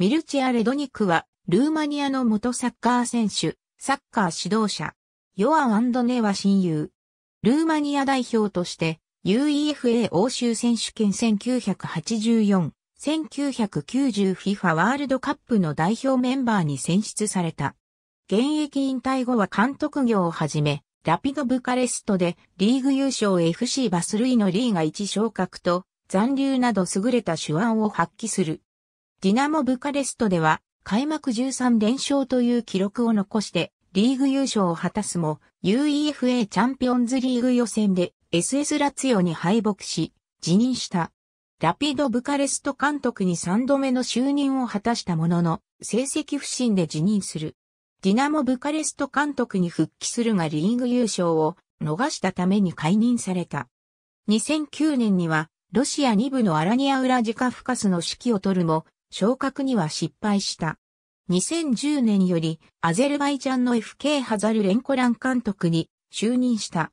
ミルチア・レドニクは、ルーマニアの元サッカー選手、サッカー指導者、ヨアン・ドネは親友。ルーマニア代表として、UEFA 欧州選手権1984、1990FIFA ワールドカップの代表メンバーに選出された。現役引退後は監督業をはじめ、ラピド・ブカレストでリーグ優勝 FC バスルイのリーが1昇格と残留など優れた手腕を発揮する。ディナモ・ブカレストでは、開幕13連勝という記録を残して、リーグ優勝を果たすも、UEFA チャンピオンズリーグ予選で SS ラツヨに敗北し、辞任した。ラピド・ブカレスト監督に3度目の就任を果たしたものの、成績不振で辞任する。ディナモ・ブカレスト監督に復帰するがリーグ優勝を逃したために解任された。2009年には、ロシア2部のアラニア・ウラジカフカスの指揮を取るも、昇格には失敗した。2010年よりアゼルバイジャンの FK ハザルレンコラン監督に就任した。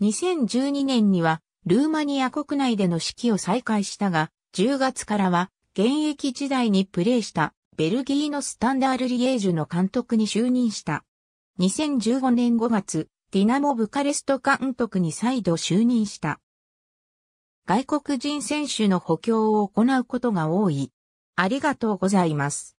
2012年にはルーマニア国内での指揮を再開したが、10月からは現役時代にプレーしたベルギーのスタンダールリエージュの監督に就任した。2015年5月、ディナモ・ブカレスト監督に再度就任した。外国人選手の補強を行うことが多い。ありがとうございます。